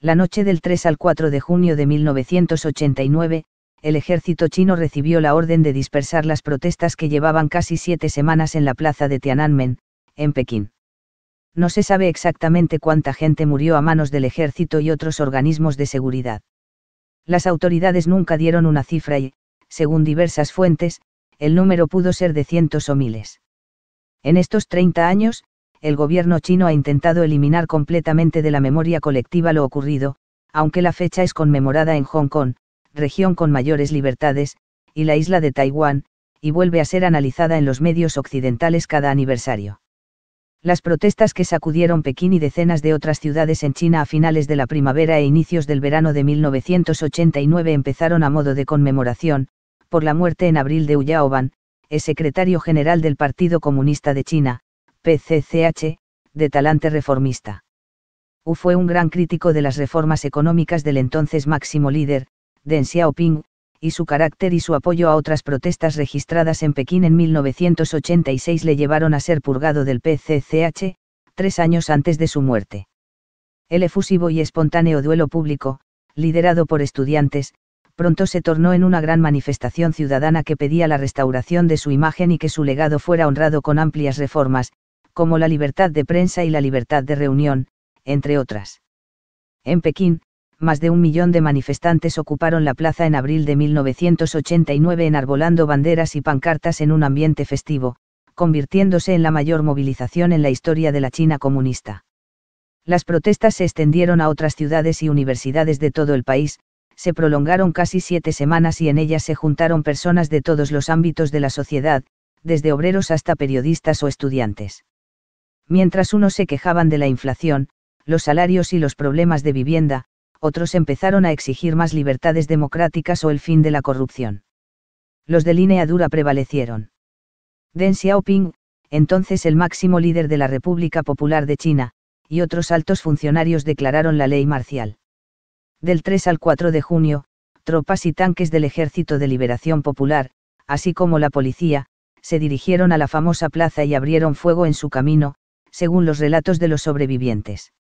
la noche del 3 al 4 de junio de 1989, el ejército chino recibió la orden de dispersar las protestas que llevaban casi siete semanas en la plaza de Tiananmen, en Pekín. No se sabe exactamente cuánta gente murió a manos del ejército y otros organismos de seguridad. Las autoridades nunca dieron una cifra y, según diversas fuentes, el número pudo ser de cientos o miles. En estos 30 años, el gobierno chino ha intentado eliminar completamente de la memoria colectiva lo ocurrido, aunque la fecha es conmemorada en Hong Kong, región con mayores libertades, y la isla de Taiwán, y vuelve a ser analizada en los medios occidentales cada aniversario. Las protestas que sacudieron Pekín y decenas de otras ciudades en China a finales de la primavera e inicios del verano de 1989 empezaron a modo de conmemoración, por la muerte en abril de Hu el secretario general del Partido Comunista de China, PCCH, de talante reformista. U fue un gran crítico de las reformas económicas del entonces máximo líder, Deng Xiaoping, y su carácter y su apoyo a otras protestas registradas en Pekín en 1986 le llevaron a ser purgado del PCCH, tres años antes de su muerte. El efusivo y espontáneo duelo público, liderado por estudiantes, pronto se tornó en una gran manifestación ciudadana que pedía la restauración de su imagen y que su legado fuera honrado con amplias reformas, como la libertad de prensa y la libertad de reunión, entre otras. En Pekín, más de un millón de manifestantes ocuparon la plaza en abril de 1989 enarbolando banderas y pancartas en un ambiente festivo, convirtiéndose en la mayor movilización en la historia de la China comunista. Las protestas se extendieron a otras ciudades y universidades de todo el país, se prolongaron casi siete semanas y en ellas se juntaron personas de todos los ámbitos de la sociedad, desde obreros hasta periodistas o estudiantes. Mientras unos se quejaban de la inflación, los salarios y los problemas de vivienda, otros empezaron a exigir más libertades democráticas o el fin de la corrupción. Los de línea dura prevalecieron. Deng Xiaoping, entonces el máximo líder de la República Popular de China, y otros altos funcionarios declararon la ley marcial. Del 3 al 4 de junio, tropas y tanques del Ejército de Liberación Popular, así como la policía, se dirigieron a la famosa plaza y abrieron fuego en su camino, según los relatos de los sobrevivientes.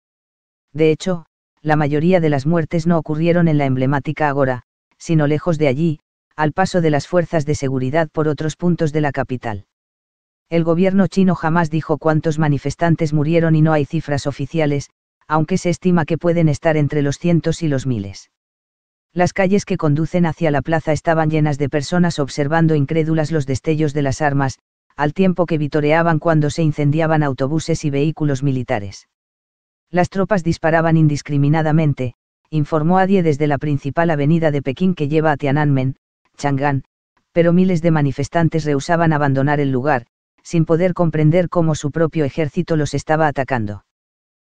De hecho, la mayoría de las muertes no ocurrieron en la emblemática Agora, sino lejos de allí, al paso de las fuerzas de seguridad por otros puntos de la capital. El gobierno chino jamás dijo cuántos manifestantes murieron y no hay cifras oficiales, aunque se estima que pueden estar entre los cientos y los miles. Las calles que conducen hacia la plaza estaban llenas de personas observando incrédulas los destellos de las armas, al tiempo que vitoreaban cuando se incendiaban autobuses y vehículos militares. Las tropas disparaban indiscriminadamente, informó Adie desde la principal avenida de Pekín que lleva a Tiananmen, Chang'an, pero miles de manifestantes rehusaban abandonar el lugar, sin poder comprender cómo su propio ejército los estaba atacando.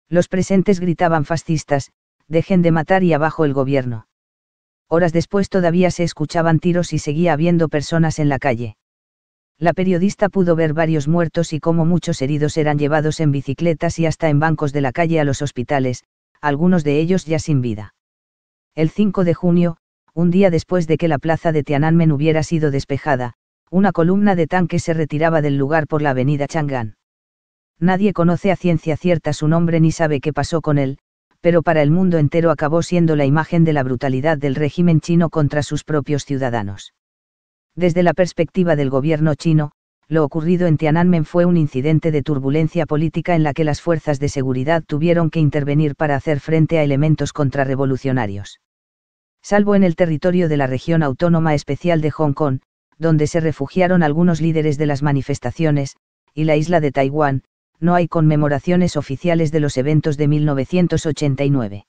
Los presentes gritaban fascistas, dejen de matar y abajo el gobierno. Horas después todavía se escuchaban tiros y seguía habiendo personas en la calle la periodista pudo ver varios muertos y cómo muchos heridos eran llevados en bicicletas y hasta en bancos de la calle a los hospitales, algunos de ellos ya sin vida. El 5 de junio, un día después de que la plaza de Tiananmen hubiera sido despejada, una columna de tanques se retiraba del lugar por la avenida Chang'an. Nadie conoce a ciencia cierta su nombre ni sabe qué pasó con él, pero para el mundo entero acabó siendo la imagen de la brutalidad del régimen chino contra sus propios ciudadanos. Desde la perspectiva del gobierno chino, lo ocurrido en Tiananmen fue un incidente de turbulencia política en la que las fuerzas de seguridad tuvieron que intervenir para hacer frente a elementos contrarrevolucionarios. Salvo en el territorio de la región autónoma especial de Hong Kong, donde se refugiaron algunos líderes de las manifestaciones, y la isla de Taiwán, no hay conmemoraciones oficiales de los eventos de 1989.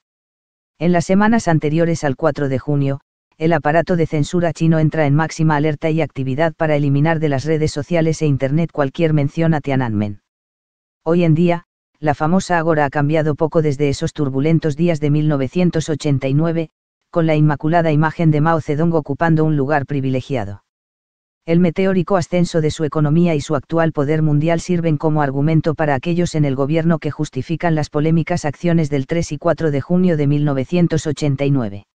En las semanas anteriores al 4 de junio, el aparato de censura chino entra en máxima alerta y actividad para eliminar de las redes sociales e Internet cualquier mención a Tiananmen. Hoy en día, la famosa Agora ha cambiado poco desde esos turbulentos días de 1989, con la inmaculada imagen de Mao Zedong ocupando un lugar privilegiado. El meteórico ascenso de su economía y su actual poder mundial sirven como argumento para aquellos en el gobierno que justifican las polémicas acciones del 3 y 4 de junio de 1989.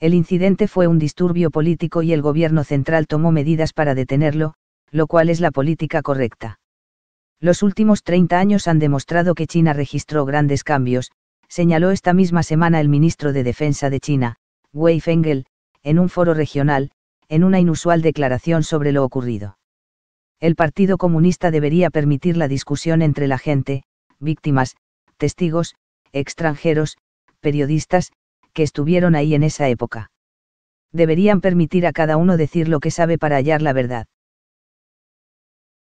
El incidente fue un disturbio político y el gobierno central tomó medidas para detenerlo, lo cual es la política correcta. Los últimos 30 años han demostrado que China registró grandes cambios, señaló esta misma semana el ministro de Defensa de China, Wei Fengel, en un foro regional, en una inusual declaración sobre lo ocurrido. El Partido Comunista debería permitir la discusión entre la gente, víctimas, testigos, extranjeros, periodistas, que estuvieron ahí en esa época. Deberían permitir a cada uno decir lo que sabe para hallar la verdad.